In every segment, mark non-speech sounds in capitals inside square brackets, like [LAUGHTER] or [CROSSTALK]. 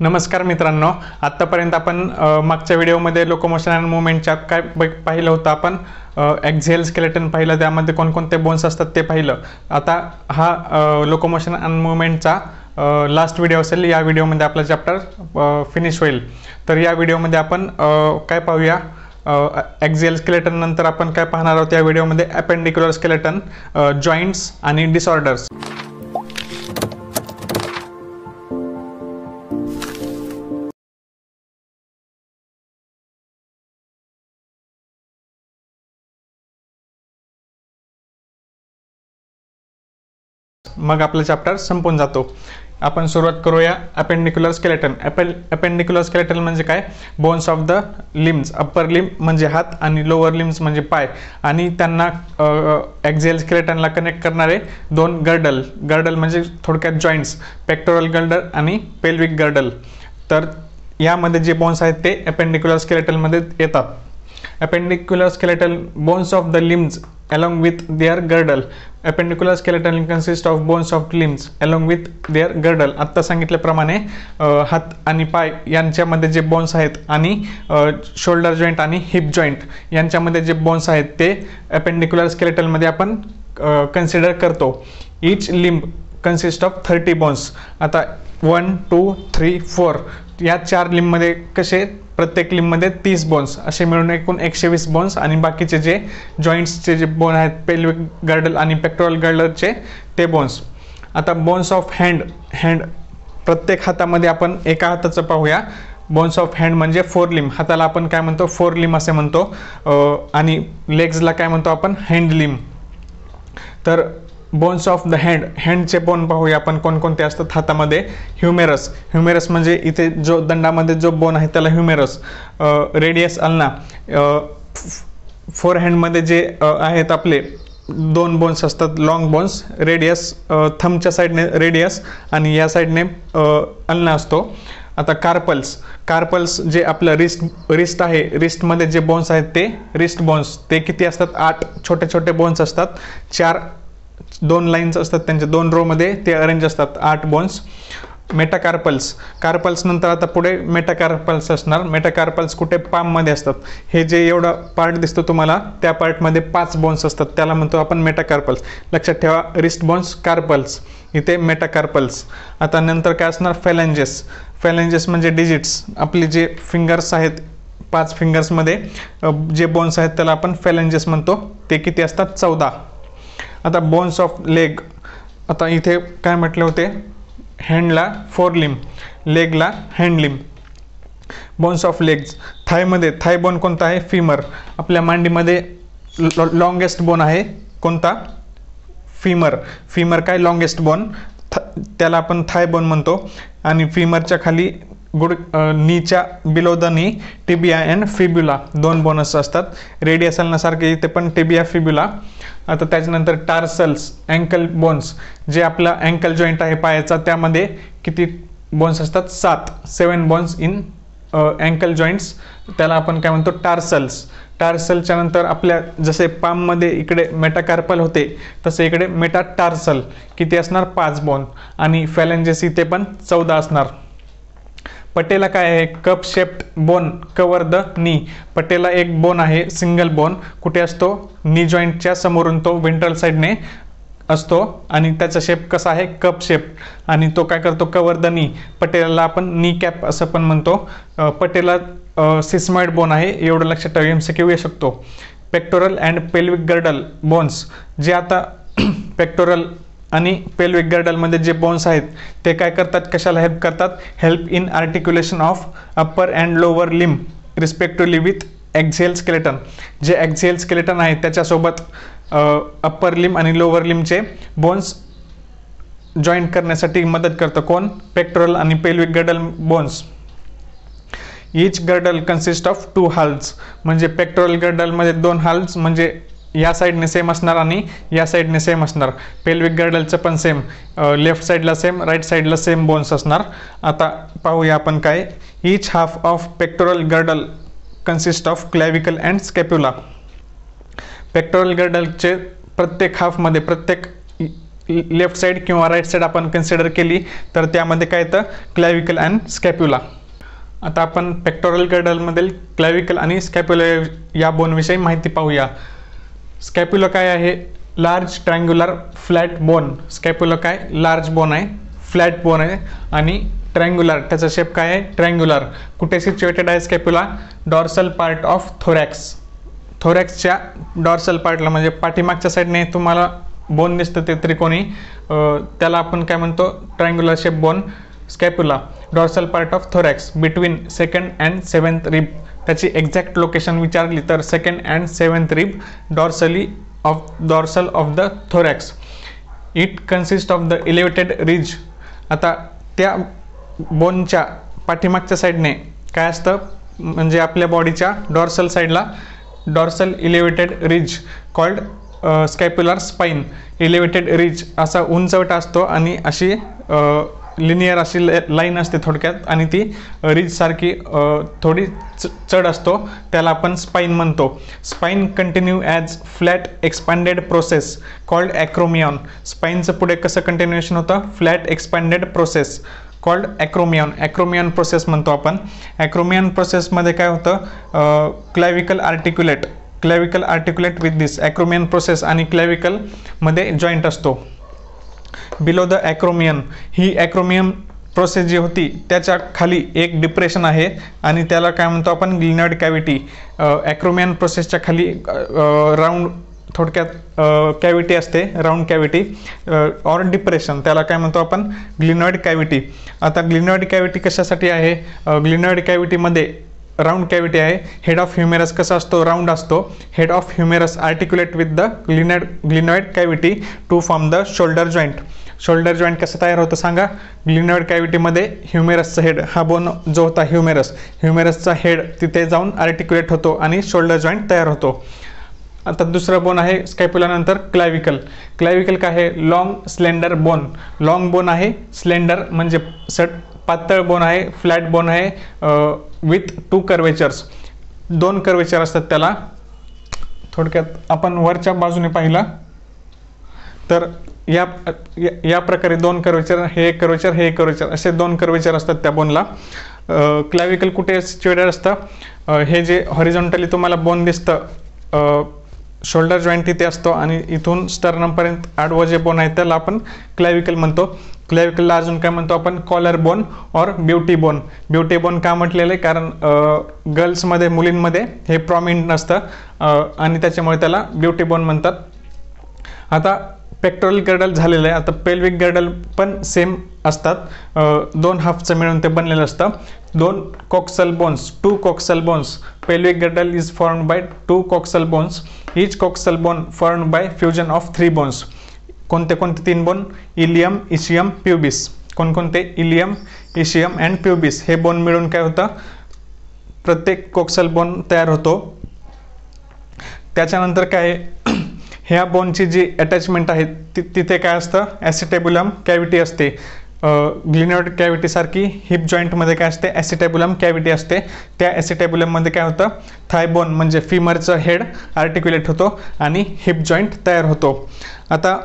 नमस्कार मित्रांनो आत्तापर्यंत आपण मागच्या व्हिडिओमध्ये लोकोमोशन अँड मुवमेंटच्या काय पाहिलं होतं आपण एक्झेल स्केलेटन पाहिलं त्यामध्ये कोणकोणते बोन्स असतात ते पाहिलं आता हा लोकोमोशन अँड मुवमेंटचा लास्ट व्हिडिओ असेल या व्हिडिओमध्ये आपला चॅप्टर फिनिश होईल तर या व्हिडिओमध्ये आपण काय पाहूया एक्झेल स्केलेटन नंतर आपण काय पाहणार आहोत या व्हिडिओमध्ये ॲपेंडिक्युलर स्केलेटन जॉईंट्स आणि डिसऑर्डर्स मग आपला चॅप्टर संपून जातो आपण सुरुवात करूया अपेंडिक्युलर स्केलेटन अपेल अपेंडिक्युलर स्केलेटन म्हणजे काय bones of the limbs upper limb म्हणजे हात आणि लोअर लिम्स म्हणजे पाय आणि त्यांना एक्झेल स्केलेटनला कनेक्ट करणारे दोन गर्डल गर्डल म्हणजे थोडक्यात जॉईंट्स पेक्टोरल गर्डल आणि पेल्विक गर्डल तर यामध्ये जे बोन्स आहेत ते अपेंडिक्युलर स्केलेटनमध्ये येतात appendicular skeletal bones of the limbs along with their girdle appendicular skeletal consist of bones of limbs along with their girdle आत्ता सांगितल्याप्रमाणे हात आणि पाय यांच्यामध्ये जे बोन्स आहेत आणि शोल्डर जॉईंट आणि हिप जॉईंट यांच्यामध्ये जे बोन्स आहेत ते अपेंडिक्युलर स्केलेटलमध्ये आपण कन्सिडर करतो each limb consist of thirty bones आता वन टू थ्री फोर या चार लिंबमध्ये कसे प्रत्येक लिंबमध्ये तीस बोन्स असे मिळून एकूण एकशे वीस बोन्स आणि बाकीचे जे जॉईंट्सचे जे बोन आहेत पेल्विक गर्डल आणि पेक्टोरल गर्डलचे ते बोन्स आता बोन्स ऑफ हँड हँड प्रत्येक हातामध्ये आपण एका हाताचं पाहूया बोन्स ऑफ हँड म्हणजे फोर लिम हाताला आपण काय म्हणतो फोर लिम असे म्हणतो आणि लेग्सला काय म्हणतो आपण हँड लिम तर बोन्स ऑफ द हँड हँडचे बोन पाहूया आपण कोणकोणते असतात हातामध्ये ह्युमेरस ह्युमेरस म्हणजे इथे जो दंडामध्ये जो बोन आहे त्याला ह्युमेरस रेडियस अल्ना फोर हँडमध्ये जे आहेत आपले दोन बोन्स असतात लॉंग बोन्स रेडियस थमच्या साईडने रेडियस आणि या साईडने अल्ना असतो आता कार्पल्स कार्पल्स जे आपलं रिस्ट रिस्ट आहे रिस्टमध्ये जे बोन्स आहेत ते रिस्ट बोन्स ते किती असतात आठ छोटे छोटे बोन्स असतात चार दोन लाईन्स असतात त्यांच्या दोन रोमध्ये ते अरेंज असतात आठ बोन्स मेटाकार्पल्स कार्पल्स नंतर आता पुढे मेटाकार्पल्स असणार मेटाकार्पल्स कुठे पाममध्ये असतात हे जे एवढा पार्ट दिसतो तुम्हाला त्या पार्टमध्ये पाच बोन्स असतात त्याला म्हणतो आपण मेटाकार्पल्स लक्षात ठेवा रिस्ट बोन्स कार्पल्स इथे मेटाकार्पल्स आता नंतर काय असणार फेलेंजेस फॅलेंजेस म्हणजे डिजिट्स आपले जे फिंगर्स आहेत पाच फिंगर्समध्ये जे बोन्स आहेत त्याला आपण फॅलेंजेस म्हणतो ते किती असतात चौदा आता बोन्स ऑफ लेग आता इथे काय म्हटले होते हँडला फोर लिम लेगला hand limb bones of legs थायमध्ये थाय बोन कोणता आहे फिमर आपल्या मांडीमध्ये लॉंगेस्ट बोन आहे कोणता फिमर फिमर काय लॉंगेस्ट बोन थ त्याला आपण थाय बोन म्हणतो आणि फिमरच्या खाली गुड नीच्या below the knee tibia and fibula दोन बोनस असतात रेडियसलनासारखे इथे पण टिबिया फिब्युला आता त्याच्यानंतर टार्सल्स अँकल बोन्स जे आपला अँकल जॉईंट आहे पायाचा त्यामध्ये किती बोन्स असतात सात seven bones in ankle joints त्याला आपण काय म्हणतो टार्सल्स टार्सलच्या नंतर आपल्या जसे पाममध्ये इकडे मेटाकार्पल होते तसे इकडे मेटा टार्सल किती असणार पाच बोन आणि फॅलेंजेस इथे पण चौदा असणार पटेला काय आहे cup shaped bone cover the knee patella एक बोन आहे सिंगल बोन कुठे असतो नी जॉईंटच्या समोरून तो वेंट्रल साईडने असतो आणि त्याचा शेप कसा आहे कप शेप आणि तो काय करतो कवर द नी पटेलाला आपण नी कॅप असं पण म्हणतो पटेला सिस्माइड बोन आहे एवढं लक्षात ठेवा एम सी येऊ शकतो pectoral and pelvic girdle bones जे आता पेक्टोरल [CLEARS THROAT] आणि पेल्विक गर्डलमध्ये जे बोन्स आहेत ते काय करतात कशाला हेल्प करतात help in articulation of upper and lower limb respectively with axial skeleton जे एक्झेल स्केलेटन आहे त्याच्यासोबत अप्पर लिम आणि लोअर लिमचे बोन्स जॉईंट करण्यासाठी मदत करतं कोण पेक्टोरल आणि pelvic girdle bones each girdle consist of two halves म्हणजे पेक्टोरल गर्डलमध्ये दोन हाल्स म्हणजे या साईडने सेम असणार आणि या साईडने सेम असणार पेल्विक गर्डलचं पण सेम लेफ्ट साईडला सेम राईट साईडला सेम बोन्स असणार आता पाहूया आपण काय each half of pectoral girdle consist of clavicle and scapula pectoral गर्डलचे प्रत्येक हाफमध्ये प्रत्येक लेफ्ट साईड किंवा राईट साईड आपण कन्सिडर केली तर त्यामध्ये काय येतं क्लॅविकल अँड स्कॅप्युला आता आपण पेक्टोरल गर्डलमधील क्लॅविकल आणि स्कॅप्युला या बोनविषयी माहिती पाहूया स्कॅप्युला काय आहे large triangular flat bone scapula काय लार्ज बोन आहे फ्लॅट बोन आहे आणि ट्रँग्युलर त्याचा शेप काय आहे ट्रँग्युलर कुठे सिच्युएटेड आहे scapula dorsal part of thorax थोरॅक्सच्या डॉर्सल पार्टला म्हणजे पाठीमागच्या साईडने तुम्हाला बोन दिसतं ते त्रिकोणी त्याला आपण काय म्हणतो triangular shape bone scapula dorsal part of thorax between second and seventh rib त्याची एक्झॅक्ट लोकेशन विचारली तर second and seventh rib dorsally of dorsal of the thorax it consist of the elevated ridge आता त्या बोनच्या पाठीमागच्या साईडने काय असतं म्हणजे आपल्या बॉडीच्या डॉर्सल साईडला dorsal elevated ridge called scapular spine elevated ridge असा उंचवटा असतो आणि अशी uh, लिनियर अशी लाईन असते थोडक्यात आणि ती रीजसारखी थोडी च चढ असतो त्याला आपण स्पाईन म्हणतो spine continue as flat expanded process called acromion स्पाईनचं पुढे कसं कंटिन्युएशन होतं flat expanded process called acromion acromion process म्हणतो आपण ॲक्रोमियॉन प्रोसेसमध्ये काय होतं clavicle articulate clavicle articulate with this acromion process आणि क्लॅविकलमध्ये जॉईंट असतो बिलो द ॲक्रोमियन ही ॲक्रोमियम प्रोसेस जी होती त्याच्या खाली एक डिप्रेशन आहे आणि त्याला काय म्हणतो आपण ग्लिनर्ड कॅविटी ॲक्रोमियन प्रोसेसच्या खाली राऊंड थोडक्यात कॅविटी असते राऊंड कॅविटी ऑर डिप्रेशन त्याला काय म्हणतो आपण ग्लिनॉइड कॅविटी आता ग्लिनॉइड कॅविटी कशासाठी आहे ग्लिनॉइड कॅविटीमध्ये राऊंड कॅव्हिटी आहे हेड ऑफ ह्युमेरस कसा असतो राऊंड असतो head of humerus articulate with the glenoid glenoid cavity to form the shoulder joint shoulder joint कसं तयार होतं सांगा ग्लिनॉइड कॅव्हिटीमध्ये ह्युमेरसचा हेड हा बोन जो होता ह्युमेरस ह्युमेरसचा हेड तिथे जाऊन आर्टिक्युलेट होतो आणि शोल्डर जॉईंट तयार होतो आता दुसरा बोन आहे स्कॅप्युलानंतर क्लायविकल क्लायविकल काय आहे long slender bone long bone आहे स्लेंडर म्हणजे सट पातळ बोन आहे फ्लॅट बोन आहे विथ टू कर्वेचर्स दोन कर्वेचर असतात त्याला थोडक्यात आपण वरच्या बाजूने पाहिला तर या या प्रकारे दोन कर्वेचर हे एक कर्वेचर हे एक कर्वेचर असे दोन कर्वेचर असतात त्या बोनला क्लॅविकल कुठे सिच्युएटेड असतं हे जे हॉरिझॉन्टली तुम्हाला बोन दिसतं शोल्डर जॉईंट इथे असतो आणि इथून स्टर्नमपर्यंत आडवं जे बोन आहे त्याला आपण क्लॅविकल म्हणतो क्लेविकलला अजून काय म्हणतो आपण कॉलर बोन और ब्युटी बोन ब्युटी बोन का म्हटलेलं आहे कारण गर्ल्समध्ये मुलींमध्ये हे प्रॉमिनंट नसतं आणि त्याच्यामुळे त्याला ब्युटी बोन म्हणतात आता पेक्टोरल गर्डल झालेलं आहे आता पेल्विक गर्डल पण सेम असतात दोन हाफचं मिळून ते बनलेलं असतं दोन coxal bones two coxal bones pelvic girdle is form by two coxal bones each coxal bone form by fusion of three bones कोणते कोणते तीन बोन इलियम इशियम प्युबिस कोणकोणते इलियम इशियम अँड प्युबिस हे बोन मिळून काय होतं प्रत्येक कोक्सल बोन तयार होतो त्याच्यानंतर काय [CLEARS THROAT] ह्या बोनची जी अटॅचमेंट आहे ति तिथे काय असतं ॲसिटेबुलम कॅविटी असते ग्लिनॉइड कॅव्हिटीसारखी हिप जॉईंटमध्ये काय असते ॲसिटेबुलम कॅव्हिटी असते त्या ॲसिटेबुलममध्ये काय होतं थायबोन म्हणजे फिमरचं हेड आर्टिक्युलेट होतो आणि हिप जॉईंट तयार होतो आता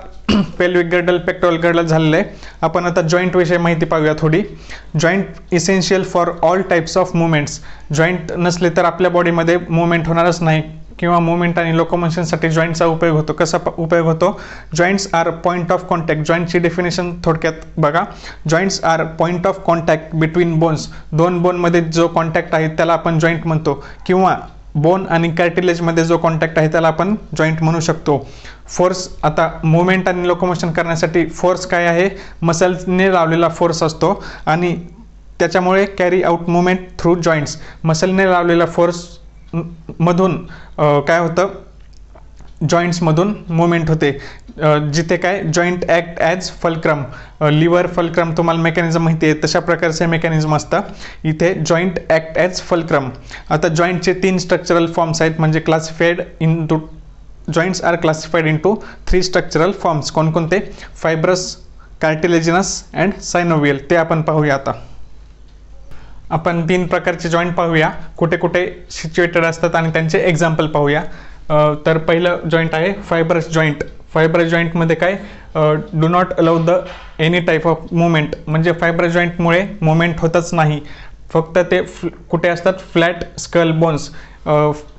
पेल्विक गर्डल पेक्टोरल गर्डल झालेलं आहे आपण आता जॉईंटविषयी माहिती पाहूया थोडी joint essential for all types of movements joint नसले तर आपल्या बॉडीमध्ये मुवमेंट होणारच नाही किंवा मुवमेंट आणि लोकोमोशनसाठी जॉईंटचा उपयोग होतो कसा उपयोग होतो joints are point of contact जॉईंटची डेफिनेशन थोडक्यात बघा joints are point of contact between bones दोन बोनमध्ये जो कॉन्टॅक्ट आहे त्याला आपण जॉईंट म्हणतो किंवा बोन आणि कॅर्टिलेजमध्ये जो कॉन्टॅक्ट आहे त्याला आपण जॉईंट म्हणू शकतो फोर्स आता मुवमेंट आणि लोकोमोशन करण्यासाठी फोर्स काय आहे मसल्सने लावलेला फोर्स असतो आणि त्याच्यामुळे carry out movement through joints मसलने लावलेला फोर्स मधून काय होतं जॉईंट्समधून मुवमेंट होते जिथे काय joint act as fulcrum lever fulcrum तुम्हाला मेकॅनिझम माहिती आहे तशा प्रकारचे मेकॅनिझम असतं इथे जॉईंट ॲक्ट ॲज फलक्रम आता जॉईंटचे तीन स्ट्रक्चरल फॉर्म्स आहेत म्हणजे classified into joints are classified into three structural forms कोणकोणते फायब्रस कार्टिलेजिनस अँड सायनोवियल ते आपण पाहूया आता आपण तीन प्रकारचे जॉईंट पाहूया कुठे कुठे सिच्युएटेड असतात आणि त्यांचे एक्झाम्पल पाहूया तर पहिलं जॉईंट आहे फायबरस जॉईंट फायबरस जॉईंटमध्ये काय do not allow the any type of movement म्हणजे फायबर जॉईंटमुळे मुवमेंट होतच नाही फक्त ते कुठे असतात flat skull bones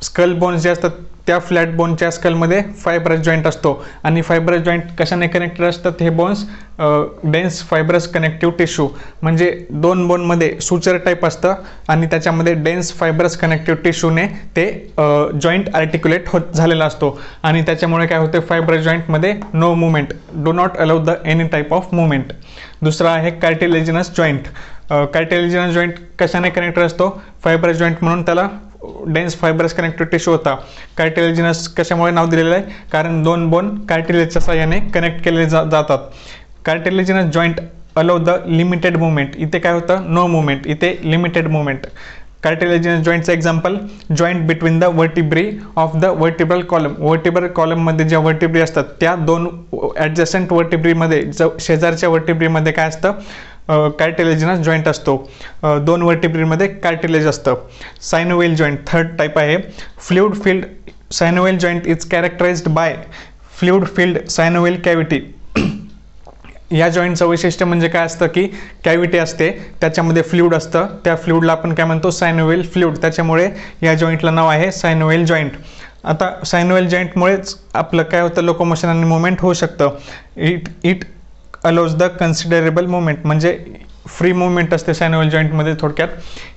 skull bones जे असतात त्या फ्लॅट बोनच्या स्कलमध्ये फायब्रस जॉईंट असतो आणि फायब्रस जॉईंट कशाने कनेक्टेड असतात हे bones dense fibrous connective tissue म्हणजे दोन बोनमध्ये सुचर टाईप असतं आणि त्याच्यामध्ये डेन्स फायब्रस कनेक्टिव्ह टिश्यूने ते जॉईंट आर्टिक्युलेट होत झालेला असतो आणि त्याच्यामुळे काय होते फायब्रस जॉईंटमध्ये no movement do not allow the any type of movement दुसरा आहे कार्टिलेजिनस जॉईंट कार्टिलेजिनस जॉईंट कशाने कनेक्टेड असतो फायब्रस जॉईंट म्हणून त्याला डेन्स फायबर्स कनेक्टेड टिश्यू होता कार्टिलेजिनस कशामुळे नाव दिलेलं आहे कारण दोन बोन कार्टिलेजच्या सहाय्याने कनेक्ट केले जा जातात cartilaginous joint allow the limited movement इथे काय होतं नो मुवमेंट इथे लिमिटेड मुवमेंट कार्टिलेजिनस जॉईंटचं example joint between the vertebrae of the vertebral column vertebral कॉलममध्ये ज्या वर्टिब्री असतात त्या दोन ॲडजस्टंट वर्टिब्रीमध्ये ज शेजारच्या वर्टिब्रीमध्ये काय असतं कार्टिलेजिनस जॉईंट असतो दोन वर्टिप्रीमध्ये कार्टिलेज असतं सायनोवेल जॉईंट थर्ड टाईप आहे fluid filled synovial joint is characterized by fluid filled synovial cavity या जॉईंटचं वैशिष्ट्य म्हणजे काय असतं की कॅव्हिटी असते त्याच्यामध्ये फ्ल्यूड असतं त्या फ्ल्यूडला आपण काय म्हणतो सायनोवेल फ्ल्यूड त्याच्यामुळे या जॉईंटला नाव आहे सायनोवेल जॉईंट आता सायनोवेल जॉईंटमुळेच आपलं काय होतं लोकोमोशन आणि मुवमेंट होऊ शकतं it it allows the considerable movement म्हणजे फ्री मुवमेंट असते सायनोवेल जॉईंटमध्ये थोडक्यात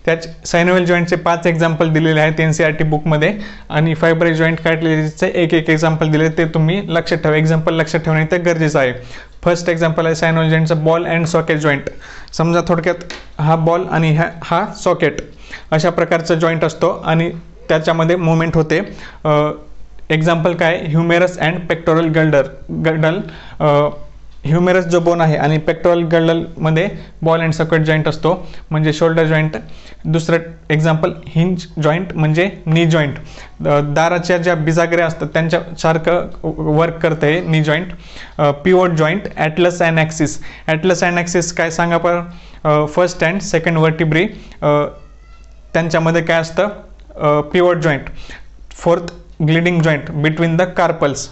त्याच सायनोवेल जॉईंटचे पाच एक्झाम्पल दिलेले आहेत एन सी आर टी बुकमध्ये आणि फायबर जॉईंट कार्टिलेजचे एक एक एक्झाम्पल दिले ते तुम्ही लक्षात ठेवा एक्झाम्पल लक्षात ठेवणे ते गरजेचं आहे फर्स्ट एक्झाम्पल आहे सायनोवेल जॉईंटचा बॉल अँड सॉकेट जॉईंट समजा थोडक्यात हा बॉल आणि ह्या हा सॉकेट अशा प्रकारचा जॉईंट असतो आणि त्याच्यामध्ये मुवमेंट होते एक्झाम्पल काय ह्युमेरस अँड पेक्टोरल गल्डर गडल ह्युमेरस जो बोन आहे आणि पेक्टोरल गडलमध्ये बॉल अँड सकट जॉईंट असतो म्हणजे शोल्डर जॉईंट दुसरं एक्झाम्पल हिंज जॉईंट म्हणजे नी जॉईंट दाराच्या ज्या बिजागऱ्या असतात त्यांच्या सारखं वर्क करतं हे knee joint pivot joint atlas and axis atlas and axis काय सांगा पर फर्स्ट अँड सेकंड वर्टिब्री त्यांच्यामध्ये काय असतं pivot joint fourth gliding joint between the carpals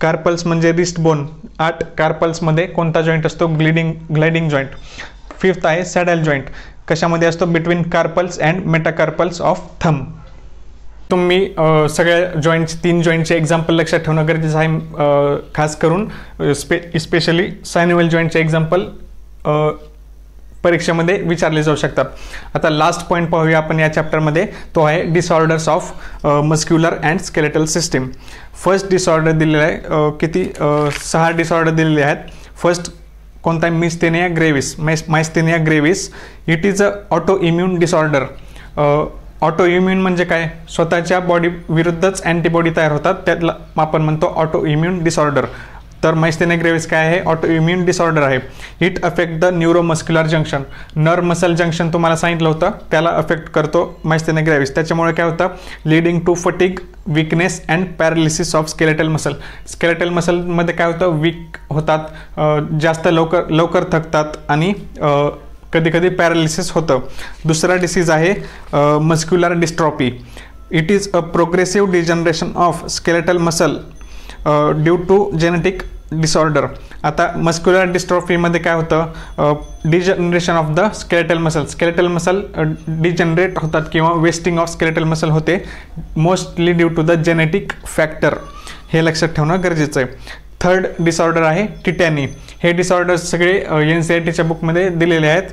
carpals म्हणजे रिस्ट बोन आठ कार्पल्समध्ये कोणता जॉईंट असतो ग्लिडिंग ग्लायडिंग जॉईंट फिफ्थ आहे सॅडल जॉईंट कशामध्ये असतो between carpals and metacarpals of thumb तुम्ही सगळ्या जॉईंट तीन जॉईंटचे एक्झाम्पल लक्षात ठेवणं गरजेचं आहे खास करून स्पे स्पेशली सायन्युअल जॉईंटचे एक्झाम्पल परीक्षेमध्ये विचारले जाऊ शकतात आता लास्ट पॉईंट पाहूया आपण या चॅप्टरमध्ये तो आहे disorders of muscular and skeletal system first disorder दिलेलं आहे किती सहा डिसऑर्डर दिलेले आहेत फर्स्ट कोणता myasthenia gravis myasthenia gravis it is a autoimmune disorder autoimmune म्हणजे काय स्वतःच्या बॉडी विरुद्धच अँटीबॉडी तयार होतात त्यातला आपण म्हणतो ऑटो इम्युन डिसऑर्डर तर मायस्थेनिक काय आहे ऑटो इम्युन डिसऑर्डर आहे it affect the neuromuscular junction nerve muscle junction तुम्हाला सांगितलं होतं त्याला अफेक्ट करतो मायस्थेनिक ग्रेव्हिस त्याच्यामुळे काय होतं leading to fatigue weakness and paralysis of skeletal muscle skeletal मसलमध्ये काय होतं वीक होतात जास्त लवकर लवकर थकतात आणि कधीकधी पॅरालिसिस होतं दुसरा डिसीज आहे muscular dystrophy it is a progressive degeneration of skeletal muscle due to genetic disorder आता मस्क्युलर डिस्ट्रॉफीमध्ये काय होतं degeneration of the skeletal muscle skeletal muscle degenerate होतात किंवा वेस्टिंग ऑफ स्केलेटल मसल होते mostly due to the genetic factor हे लक्षात ठेवणं गरजेचं आहे थर्ड डिसऑर्डर आहे टिटॅनी हे डिसऑर्डर सगळे एन सी आय टीच्या e बुकमध्ये दिलेले आहेत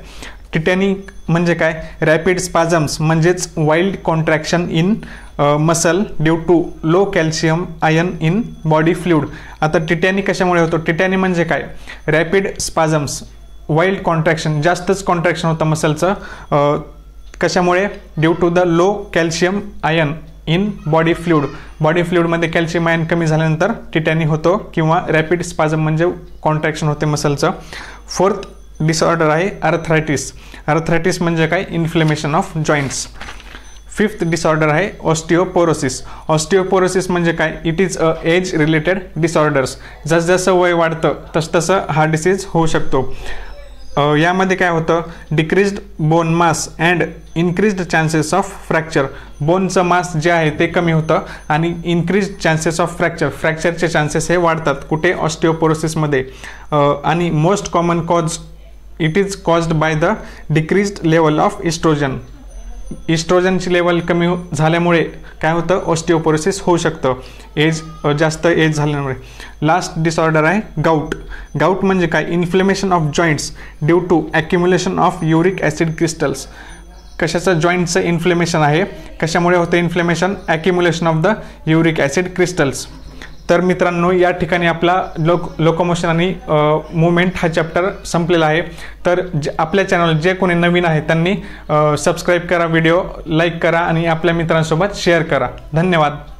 टिटॅनी म्हणजे काय रॅपिड स्पाझम्स म्हणजेच wild contraction in muscle due to low calcium ion in body fluid आता टिटॅनी कशामुळे होतो टिटॅनी म्हणजे काय रॅपिड स्पाझम्स वाईल्ड कॉन्ट्रॅक्शन जास्तच कॉन्ट्रॅक्शन होतं मसलचं कशामुळे due to the low calcium ion in body fluid body फ्ल्यूडमध्ये कॅल्शियम आयन कमी झाल्यानंतर टिटॅनी होतो किंवा रॅपिड स्पाझम म्हणजे कॉन्ट्रॅक्शन होते मसलचं फोर्थ डिसऑर्डर आहे अर्थरायटिस अर्थरायटिस म्हणजे काय inflammation of joints fifth disorder आहे ऑस्टिओपोरोसिस ऑस्टिओपोरोसिस म्हणजे काय it is a age related disorders जसजसं वय वाढतं तसतसं हा डिसीज होऊ शकतो यामध्ये काय होतं decreased bone mass and increased chances of fracture बोनचं मास जे आहे ते कमी होतं आणि इन्क्रीज चान्सेस ऑफ फ्रॅक्चर फ्रॅक्चरचे चान्सेस हे वाढतात कुठे ऑस्टिओपोरोसिसमध्ये आणि most common cause it is caused by the decreased level of estrogen इस्ट्रोजनची लेवल कमी झाल्यामुळे काय होतं ऑस्टिओपोरोसिस होऊ शकतं एज जास्त एज झाल्यामुळे लास्ट डिसऑर्डर आहे गाऊट गाऊट म्हणजे काय inflammation of joints due to accumulation of uric acid crystals कशाचं जॉईंटचं इन्फ्लेमेशन आहे कशामुळे होतं inflammation accumulation of the uric acid crystals तर मित्रांनो या ठिकाणी आपला लोक लोकोमोशन आणि मुवमेंट हा चॅप्टर संपलेला आहे तर ज आपल्या चॅनल जे कोणी नवीन आहे त्यांनी सबस्क्राईब करा व्हिडिओ लाईक करा आणि आपल्या मित्रांसोबत शेअर करा धन्यवाद